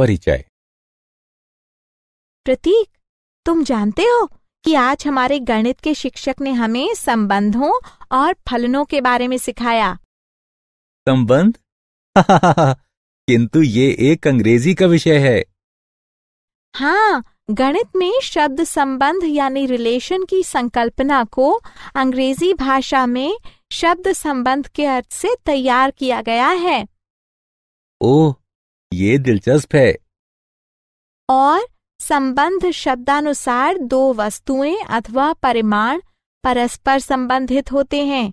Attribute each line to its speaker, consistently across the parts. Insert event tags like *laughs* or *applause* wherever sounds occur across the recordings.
Speaker 1: परिचय प्रतीक तुम जानते हो कि आज हमारे गणित के शिक्षक ने हमें संबंधों और फलनों के बारे में सिखाया संबंध *laughs* किंतु ये एक अंग्रेजी का विषय है हाँ गणित में शब्द संबंध यानी रिलेशन की संकल्पना को अंग्रेजी भाषा में शब्द संबंध के अर्थ से तैयार किया गया है ओह ये दिलचस्प है और संबंध शब्दानुसार दो वस्तुएं अथवा परिमाण परस्पर संबंधित होते हैं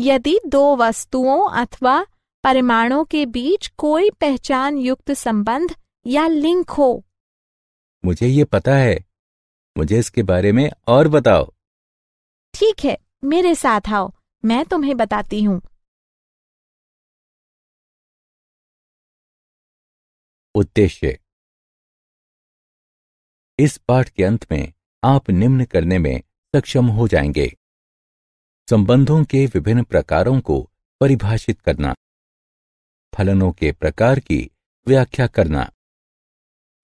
Speaker 1: यदि दो वस्तुओं अथवा परिमाणों के बीच कोई पहचान युक्त संबंध या लिंक हो मुझे ये पता है मुझे इसके बारे में और बताओ
Speaker 2: ठीक है मेरे साथ आओ मैं तुम्हें बताती हूँ
Speaker 1: उद्देश्य इस पाठ के अंत में आप निम्न करने में सक्षम हो जाएंगे संबंधों के विभिन्न प्रकारों को परिभाषित करना फलनों के प्रकार की व्याख्या करना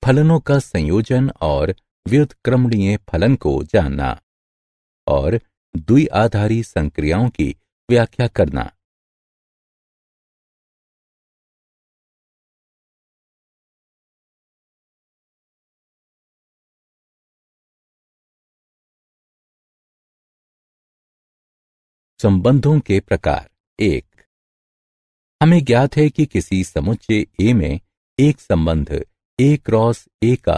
Speaker 1: फलनों का संयोजन और व्युतक्रमणीय फलन को जानना और द्विआधारी संक्रियाओं की व्याख्या
Speaker 2: करना संबंधों के प्रकार
Speaker 1: एक हमें ज्ञात है कि किसी समुच्चय ए में एक संबंध ए क्रॉस ए का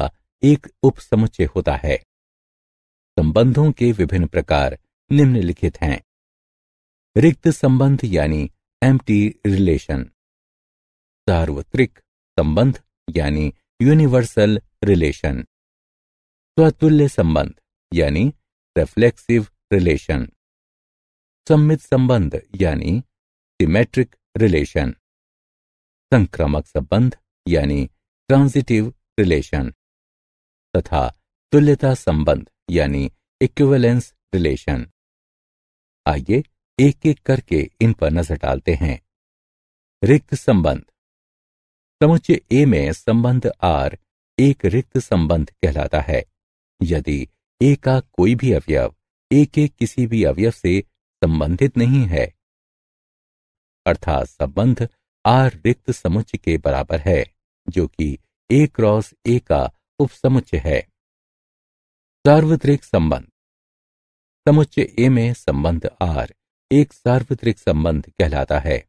Speaker 1: एक उप समुच्चय होता है संबंधों के विभिन्न प्रकार निम्नलिखित हैं रिक्त संबंध यानी एम्प्टी रिलेशन सार्वत्रिक संबंध यानी यूनिवर्सल रिलेशन स्वतुल्य संबंध यानी रिफ्लेक्सिव रिलेशन सम्मित संबंध यानी सिमेट्रिक रिलेशन संक्रामक संबंध यानी ट्रांजिटिव रिलेशन तथा तुल्यता संबंध यानी इक्विवेलेंस रिलेशन आइए एक एक करके इन पर नजर डालते हैं रिक्त संबंध समुच्चय ए में संबंध आर एक रिक्त संबंध कहलाता है यदि ए का कोई भी अवयव ए के किसी भी अवयव से संबंधित नहीं है अर्थात संबंध आर रिक्त समुच के बराबर है जो कि ए क्रॉस ए का उपसमुच्चय है सार्वत्रिक संबंध समुच ए में संबंध आर एक सार्वत्रिक संबंध कहलाता है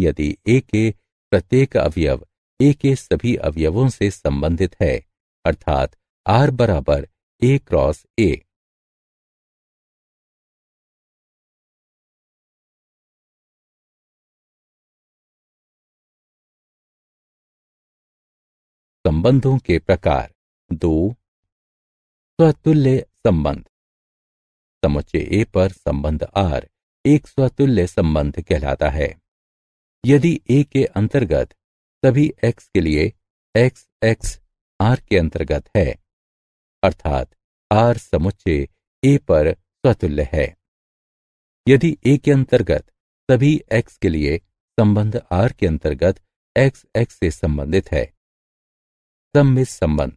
Speaker 1: यदि ए के प्रत्येक अवयव ए के सभी अवयवों से संबंधित है अर्थात आर बराबर ए क्रॉस ए संबंधों के प्रकार दो स्वतुल्य संबंध समुचे ए पर संबंध आर एक स्वतुल्य संबंध कहलाता है यदि ए के अंतर्गत सभी एक्स के लिए एक्स एक्स आर के अंतर्गत है अर्थात आर समुचे ए पर स्वतुल्य है यदि ए के अंतर्गत सभी एक्स के लिए संबंध आर के अंतर्गत एक्स एक्स से संबंधित है सम्मित संबंध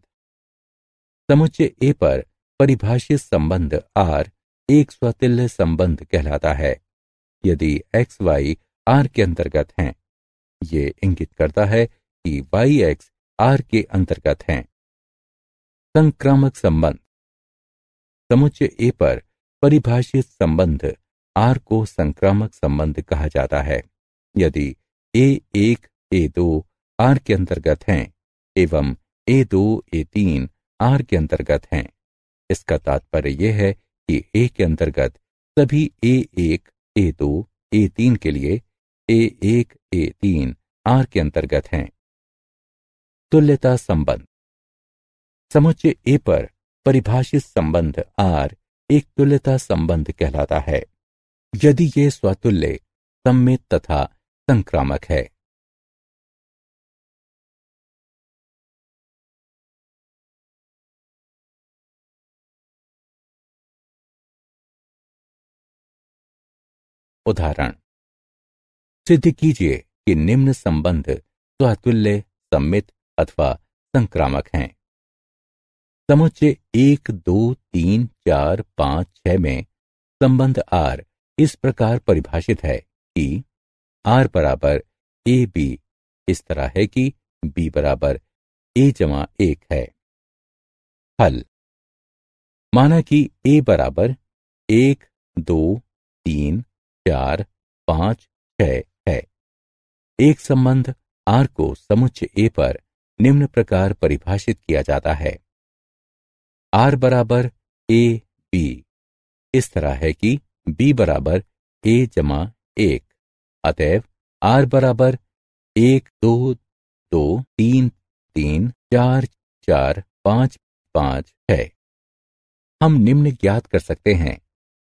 Speaker 1: समुच्चय ए पर परिभाषित संबंध आर एक स्वतुल्य संबंध कहलाता है यदि एक्स वाई आर के अंतर्गत हैं ये इंगित करता है कि वाई एक्स आर के अंतर्गत हैं संक्रामक संबंध समुच्चय ए पर परिभाषित संबंध आर को संक्रामक संबंध कहा जाता है यदि ए एक ए दो आर के अंतर्गत हैं एवं ए दो ए तीन आर के अंतर्गत हैं इसका तात्पर्य यह है कि ए के अंतर्गत सभी ए एक ए दो ए तीन के लिए ए एक ए तीन आर के अंतर्गत हैं तुल्यता संबंध समुच्चय ए पर परिभाषित संबंध आर एक तुल्यता संबंध कहलाता है यदि ये स्वतुल्य
Speaker 2: सम्मित तथा संक्रामक है उदाहरण
Speaker 1: सिद्ध कीजिए कि निम्न संबंध स्वतुल्य सम्मित अथवा संक्रामक हैं समुच्चय एक दो तीन चार पांच छह में संबंध आर इस प्रकार परिभाषित है कि आर बराबर ए बी इस तरह है कि बी बराबर
Speaker 2: ए जमा एक है हल माना कि
Speaker 1: ए बराबर एक दो तीन चार पांच छ है एक संबंध आर को समुच्चय ए पर निम्न प्रकार परिभाषित किया जाता है आर बराबर ए बी इस तरह है कि बी बराबर ए जमा एक अतएव आर बराबर एक दो दो तीन तीन चार चार पांच पांच है हम निम्न ज्ञात कर सकते हैं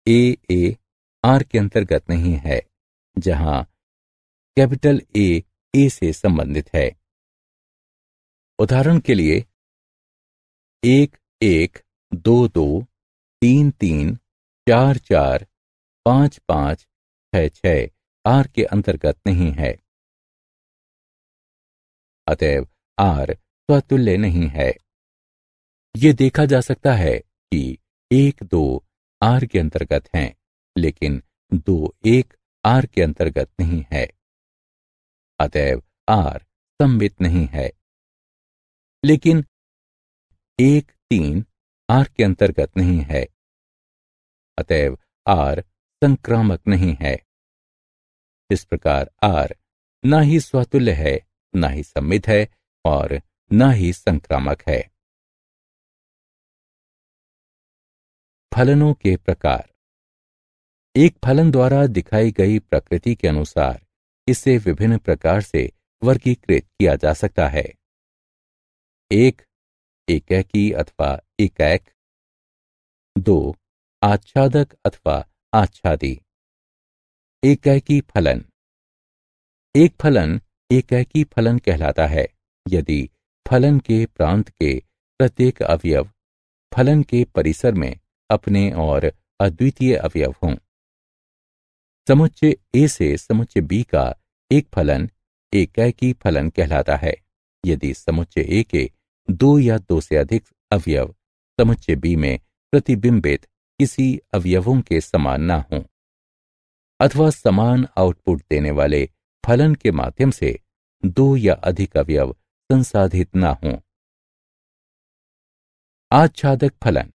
Speaker 1: ए ए आर के अंतर्गत नहीं है जहां कैपिटल ए ए से संबंधित है उदाहरण के लिए एक एक दो दो तीन तीन चार चार पांच पांच छ छ
Speaker 2: आर के अंतर्गत नहीं है अतएव आर
Speaker 1: स्वतुल्य नहीं है ये देखा जा सकता है कि एक दो आर के अंतर्गत हैं लेकिन दो एक आर के अंतर्गत नहीं है अतएव आर संबित नहीं है
Speaker 2: लेकिन एक तीन आर के अंतर्गत नहीं है
Speaker 1: अतएव आर संक्रामक नहीं है इस प्रकार आर ना ही स्वातुल्य है ना ही सम्मित है और ना ही संक्रामक है फलनों के प्रकार एक फलन द्वारा दिखाई गई प्रकृति के अनुसार इसे विभिन्न प्रकार से वर्गीकृत किया जा सकता है एक एकैकी अथवा एकैक दो आच्छादक अथवा आच्छादी एकैकी फलन एक फलन एकैकी फलन कहलाता है यदि फलन के प्रांत के प्रत्येक अवयव फलन के परिसर में अपने और अद्वितीय अवयव हों समुच्चय ए से समुच्चय बी का एक फलन की फलन कहलाता है यदि समुच्चय ए के दो या दो से अधिक अवयव समुच्चय बी में प्रतिबिंबित किसी अवयवों के समान ना हों अथवा समान आउटपुट देने वाले फलन के माध्यम से दो या अधिक अवयव संसाधित ना हो आच्छादक फलन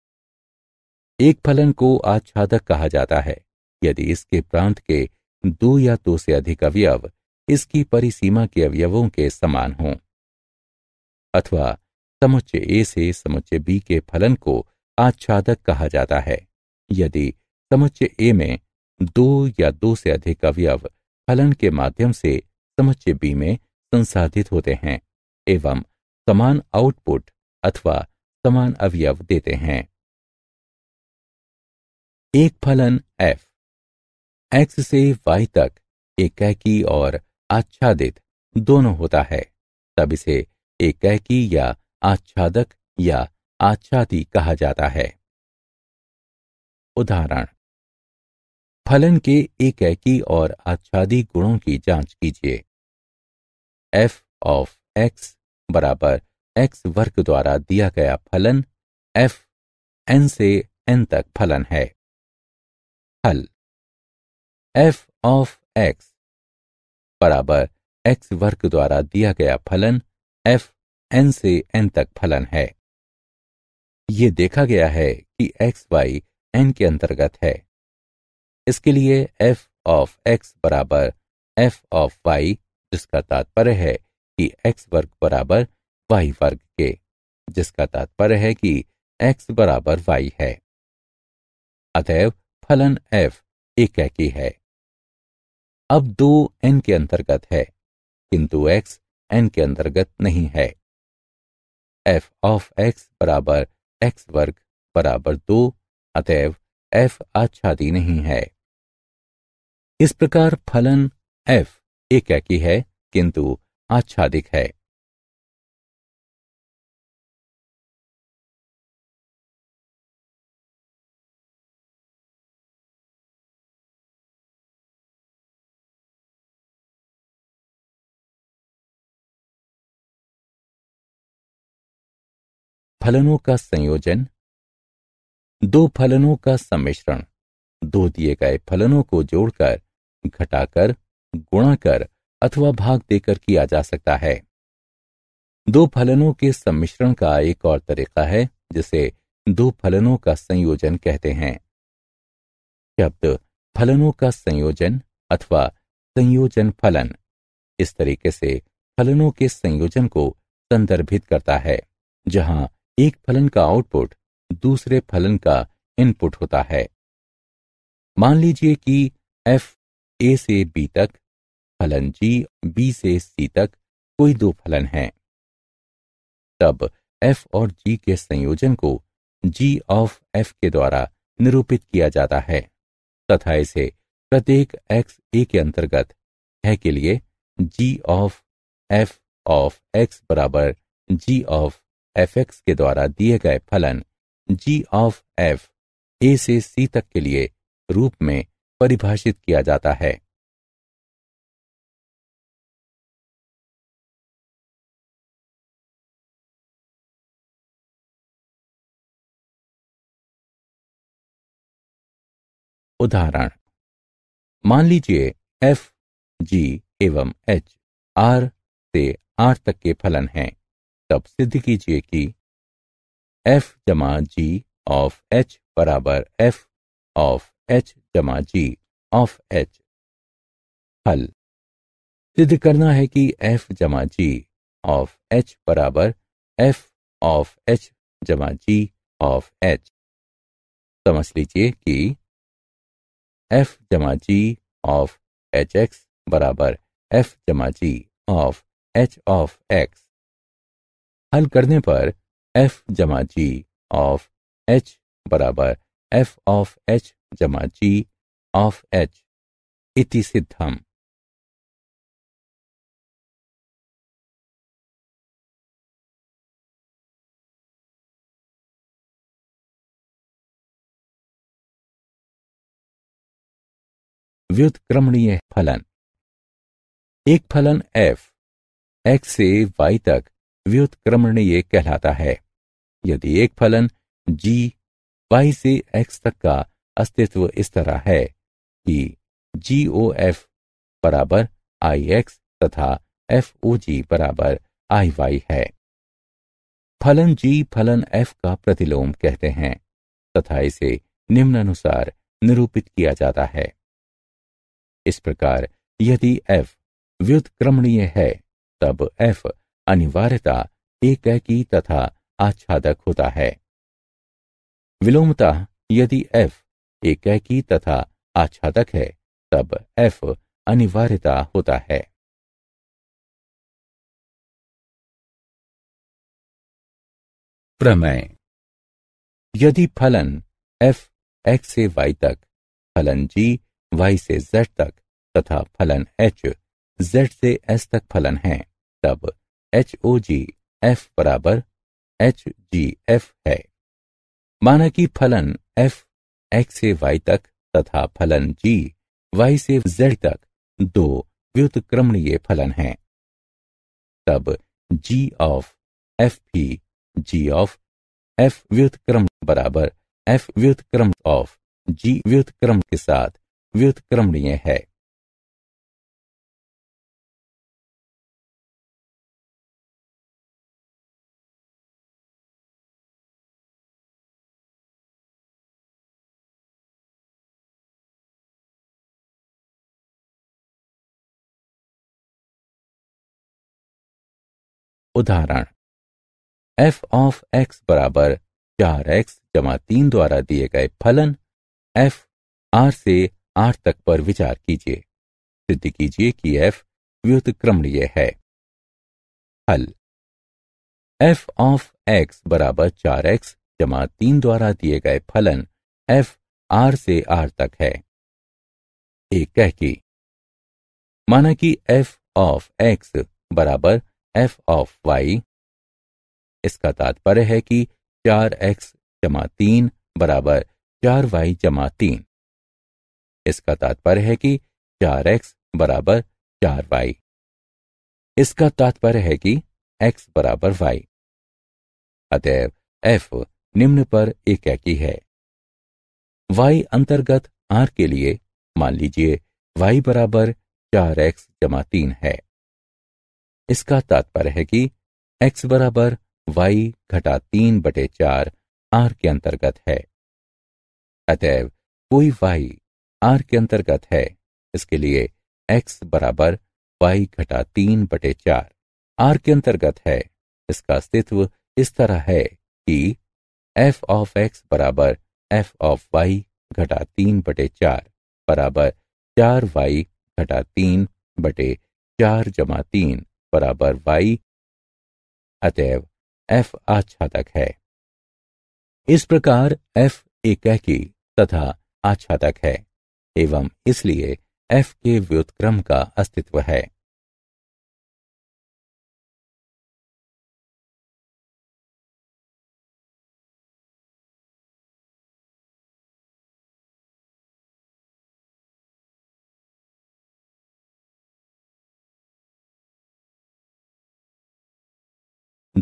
Speaker 1: एक फलन को आच्छादक कहा जाता है यदि इसके प्रांत के दो या दो से अधिक अवयव इसकी परिसीमा के अवयवों के समान हों अथवा समुच्चय ए से समुच्चय बी के फलन को आच्छादक कहा जाता है यदि समुच्चय ए में दो या दो से अधिक अवयव फलन के माध्यम से समुच्चय बी में संसाधित होते हैं एवं समान आउटपुट अथवा समान अवयव देते हैं एक फलन एफ एक्स से वाई तक एकैकी और आच्छादित दोनों होता है तब इसे एकैकी या आच्छादक या आच्छादी कहा जाता है उदाहरण फलन के एकाकी और आच्छादी गुणों की जांच कीजिए एफ ऑफ एक्स बराबर एक्स वर्ग द्वारा दिया गया फलन एफ एन से एन
Speaker 2: तक फलन है हल एफ ऑफ एक्स
Speaker 1: बराबर एक्स वर्ग द्वारा दिया गया फलन एफ एन से एन तक फलन है ये देखा गया है कि एक्स वाई एन के अंतर्गत है इसके लिए एफ ऑफ एक्स बराबर एफ ऑफ वाई जिसका तात्पर्य है कि एक्स वर्ग बराबर वाई वर्ग के जिसका तात्पर्य है कि एक्स बराबर वाई है अतएव फलन एफ एक एक ही है अब दो एन के अंतर्गत है किंतु एक्स एन के अंतर्गत नहीं है एफ ऑफ एक्स बराबर एक्स वर्ग बराबर दो अतएव एफ आच्छादी नहीं है इस प्रकार फलन एफ एक की है किंतु आच्छादिक है फलनों का संयोजन दो फलनों का सम्मिश्रण दो दिए गए फलनों को जोड़कर घटाकर गुणा कर अथवा भाग देकर किया जा सकता है दो फलनों के सम्मिश्रण का एक और तरीका है जिसे दो फलनों का संयोजन कहते हैं शब्द फलनों का संयोजन अथवा संयोजन फलन इस तरीके से फलनों के संयोजन को संदर्भित करता है जहां एक फलन का आउटपुट दूसरे फलन का इनपुट होता है मान लीजिए कि एफ ए से बी तक फलन जी बी से सी तक कोई दो फलन है तब एफ और जी के संयोजन को जी ऑफ एफ के द्वारा निरूपित किया जाता है तथा इसे प्रत्येक एक्स ए के अंतर्गत है के लिए g of f of x बराबर जी ऑफ एफ एक्स के द्वारा दिए गए फलन जी ऑफ एफ ए से सी तक के लिए रूप में परिभाषित किया जाता है
Speaker 2: उदाहरण मान लीजिए एफ
Speaker 1: जी एवं एच आर से आर तक के फलन हैं तब सिद्ध कीजिए कि एफ जमा जी ऑफ एच बराबर एफ ऑफ एच जमा जी ऑफ एच हल सिद्ध करना है कि एफ जमा जी ऑफ एच बराबर एफ ऑफ एच जमा जी ऑफ एच समझ लीजिए कि एफ जमा जी ऑफ एच एक्स बराबर एफ जमा g of h of x हल करने पर एफ जमा जी ऑफ एच बराबर एफ ऑफ एच जमा जी ऑफ एच इति सिद्धम
Speaker 2: व्युतक्रमणीय फलन
Speaker 1: एक फलन f x से y तक व्युत्क्रमणीय कहलाता है यदि एक फलन g y से x तक का अस्तित्व इस तरह है कि जी ओ एफ बराबर आई एक्स तथा एफ ओ जी बराबर आई वाई है फलन जी फलन एफ का प्रतिलोम कहते हैं तथा इसे निम्नानुसार निरूपित किया जाता है इस प्रकार यदि f व्युत्क्रमणीय है तब f अनिवार्यता की तथा आच्छादक होता है विलोमता यदि एफ की तथा आच्छादक है तब एफ अनिवार्यता होता है प्रमेय यदि फलन एफ एक्स से वाई तक फलन जी वाई से जेड तक तथा फलन एच जेड से एस तक फलन है तब एच ओ जी एफ बराबर एच जी एफ है माना कि फलन एफ एक्स से वाई तक तथा फलन जी वाई से जेड तक दो व्युतक्रमणीय फलन हैं तब जी ऑफ एफ भी जी ऑफ एफ व्युतक्रम बराबर एफ व्युतक्रम ऑफ जी व्युतक्रम के साथ व्युतक्रमणीय है उदाहरण एफ ऑफ एक्स बराबर चार एक्स जमा तीन द्वारा दिए गए फलन एफ आर से आर तक पर विचार कीजिए सिद्ध कीजिए कि एफ व्युतक्रमणीय है हल एफ ऑफ एक्स बराबर चार एक्स जमा तीन द्वारा दिए गए फलन एफ आर से आर तक है एक कह की माना कि एफ ऑफ एक्स बराबर एफ ऑफ वाई इसका तात्पर्य है कि चार एक्स जमा तीन बराबर चार वाई जमा तीन इसका तात्पर्य है कि चार एक्स बराबर चार वाई इसका तात्पर्य है कि एक्स बराबर वाई अतएव एफ निम्न पर एकाकी है वाई अंतर्गत आर के लिए मान लीजिए वाई बराबर चार एक्स जमा तीन है इसका तात्पर्य है कि x बराबर वाई घटा तीन बटे चार आर के अंतर्गत है अतएव कोई y आर के अंतर्गत है इसके लिए x बराबर वाई घटा तीन बटे चार आर के अंतर्गत है इसका अस्तित्व इस तरह है कि एफ ऑफ एक्स बराबर एफ ऑफ वाई घटा तीन बटे चार बराबर चार वाई घटा तीन बटे चार जमा तीन बराबर वाई अतएव एफ आच्छादक है इस प्रकार एफ एकैकी तथा आच्छादक है एवं इसलिए एफ के व्युतक्रम का
Speaker 2: अस्तित्व है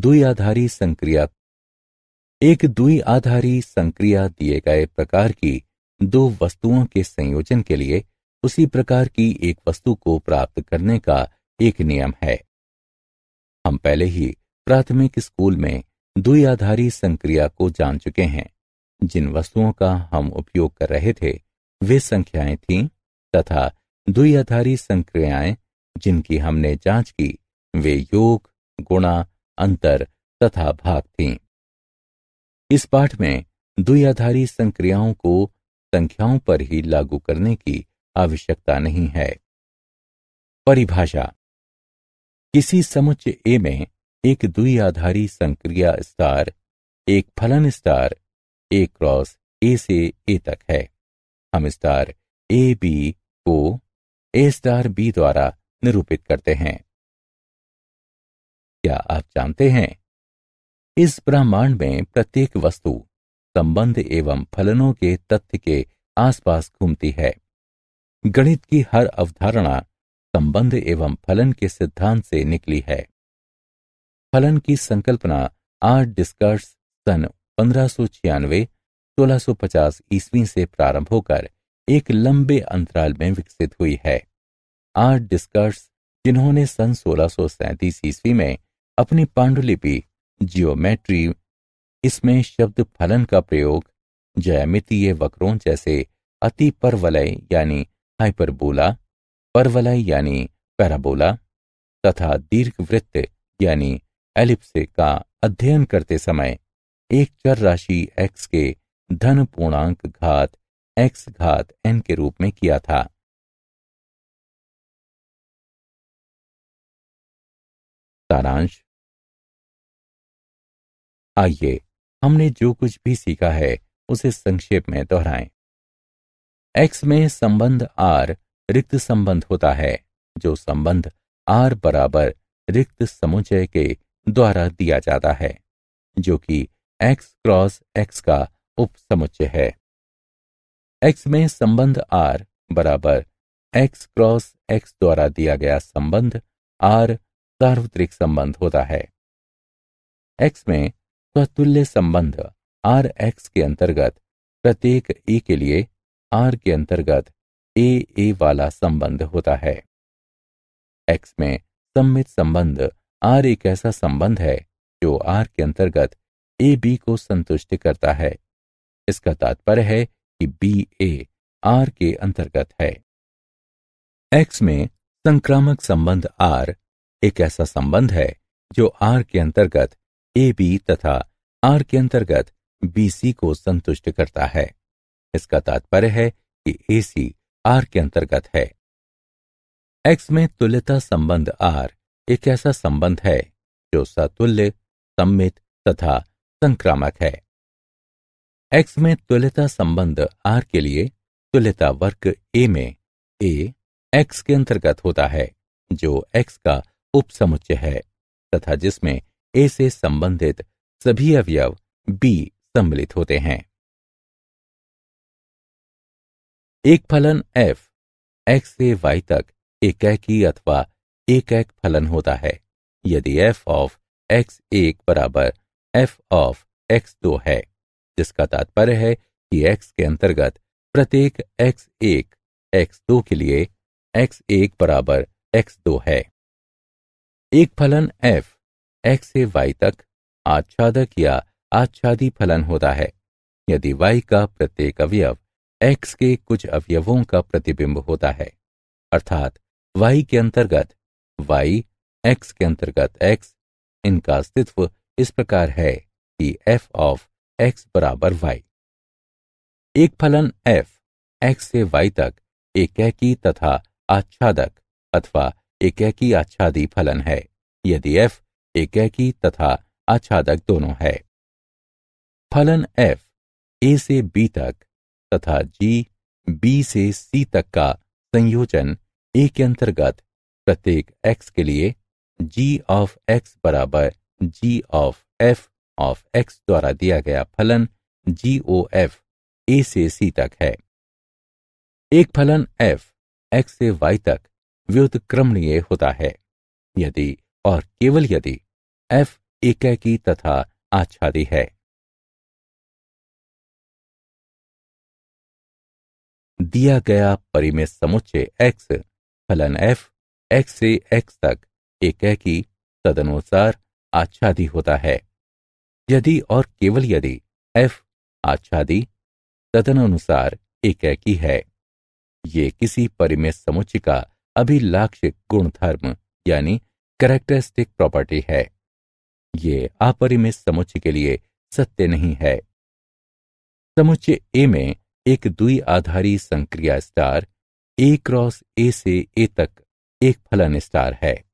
Speaker 2: दुई
Speaker 1: आधारी संक्रिया एक दुई आधारी संक्रिया दिए गए प्रकार की दो वस्तुओं के संयोजन के लिए उसी प्रकार की एक वस्तु को प्राप्त करने का एक नियम है हम पहले ही प्राथमिक स्कूल में दुई आधारी संक्रिया को जान चुके हैं जिन वस्तुओं का हम उपयोग कर रहे थे वे संख्याएं थीं तथा द्वि आधारी संक्रियाएं जिनकी हमने जांच की वे योग गुणा अंतर तथा भाग थी इस पाठ में द्विआधारी संक्रियाओं को संख्याओं पर ही लागू करने की आवश्यकता नहीं है परिभाषा किसी समुच्चय ए में एक द्विआधारी संक्रिया स्टार एक फलन स्टार ए क्रॉस ए से ए तक है हम स्टार ए बी को ए स्टार बी द्वारा निरूपित करते हैं क्या आप जानते हैं इस ब्रह्मांड में प्रत्येक वस्तु संबंध एवं फलनों के तथ्य के आसपास घूमती है गणित की हर अवधारणा संबंध एवं फलन के सिद्धांत से निकली है फलन की संकल्पना आर्ट डिस्कर्स सन पंद्रह सौ छियानवे सोलह सौ पचास ईस्वी से प्रारंभ होकर एक लंबे अंतराल में विकसित हुई है आर्ट डिस्कर्स जिन्होंने सन सोलह सौ ईस्वी में अपनी पांडुलिपि जियोमेट्री इसमें शब्द फलन का प्रयोग जयमितीय वक्रों जैसे अति परवलय यानी हाइपरबोला परवलय यानी पैराबोला तथा दीर्घवृत्त यानी एलिप्स का अध्ययन करते समय एक चर राशि x के धन पूर्णांक घात x घात n के रूप में किया था सारांश आइए हमने जो कुछ भी सीखा है उसे संक्षेप में दोहराएं। एक्स में संबंध आर रिक्त संबंध होता है जो संबंध आर बराबर रिक्त समुचय के द्वारा दिया जाता है जो कि एक्स क्रॉस एक्स का उप समुच्चय है एक्स में संबंध आर बराबर एक्स क्रॉस एक्स द्वारा दिया गया संबंध आर सार्वत्रिक संबंध होता है एक्स में स्वतुल्य तुल्य संबंध आर एक्स के अंतर्गत प्रत्येक ए के लिए आर के अंतर्गत ए ए वाला संबंध होता है एक्स में सम्मित संबंध आर एक ऐसा संबंध है जो आर के अंतर्गत ए बी को संतुष्ट करता है इसका तात्पर्य है कि बी ए आर के अंतर्गत है एक्स में संक्रामक संबंध आर एक ऐसा संबंध है जो आर के अंतर्गत ए बी तथा आर के अंतर्गत बी सी को संतुष्ट करता है इसका तात्पर्य है कि ए सी आर के अंतर्गत है एक्स में तुल्यता संबंध आर एक ऐसा संबंध है जो सतुल्य सम्मित तथा संक्रामक है एक्स में तुल्यता संबंध आर के लिए तुल्यता वर्ग ए में ए एक्स के अंतर्गत होता है जो एक्स का उपसमुच्चय है तथा जिसमें ए से संबंधित सभी अवयव बी सम्मिलित होते हैं एक फलन एफ एक्स से वाई तक एक की अथवा एक एक फलन होता है यदि एफ ऑफ एक्स एक बराबर एफ ऑफ एक्स दो है जिसका तात्पर्य है कि एक्स के अंतर्गत प्रत्येक एक्स एक एक्स दो के लिए एक्स एक बराबर एक्स दो है एक फलन एफ एक से वाई तक आच्छादक या आच्छादी फलन होता है यदि वाई का प्रत्येक अवयव एक्स के कुछ अवयवों का प्रतिबिंब होता है अर्थात वाई के अंतर्गत वाई एक्स के अंतर्गत एक्स इनका अस्तित्व इस प्रकार है कि एफ ऑफ एक्स बराबर वाई एक फलन एफ एक्स से वाई तक एकी तथा आच्छादक अथवा एकी आच्छादी फलन है यदि एफ एकैकी तथा आच्छादक दोनों है फलन एफ ए से बी तक तथा जी बी से सी तक का संयोजन ए के अंतर्गत प्रत्येक एक्स के लिए जी ऑफ एक्स बराबर g of f of x द्वारा दिया गया फलन जी ओ एफ ए से सी तक है एक फलन एफ एक्स से वाई तक व्युत क्रमणीय होता है यदि और केवल यदि एफ एक की
Speaker 2: तथा आच्छादी है
Speaker 1: दिया गया परिमेय समुच्चय एक्स फलन एफ एक्स से एक्स तक एक की तदनुसार आच्छादी होता है यदि और केवल यदि एफ आच्छादी तदनुसार एक की है ये किसी परिमेय समुच्चय का अभिलाक्षिक गुणधर्म यानी करेक्टरिस्टिक प्रॉपर्टी है ये अपरिमित समुच्चय के लिए सत्य नहीं है समुच्चय ए में एक द्वि आधारी संक्रिया स्टार ए क्रॉस ए से ए तक एक
Speaker 2: फलन स्टार है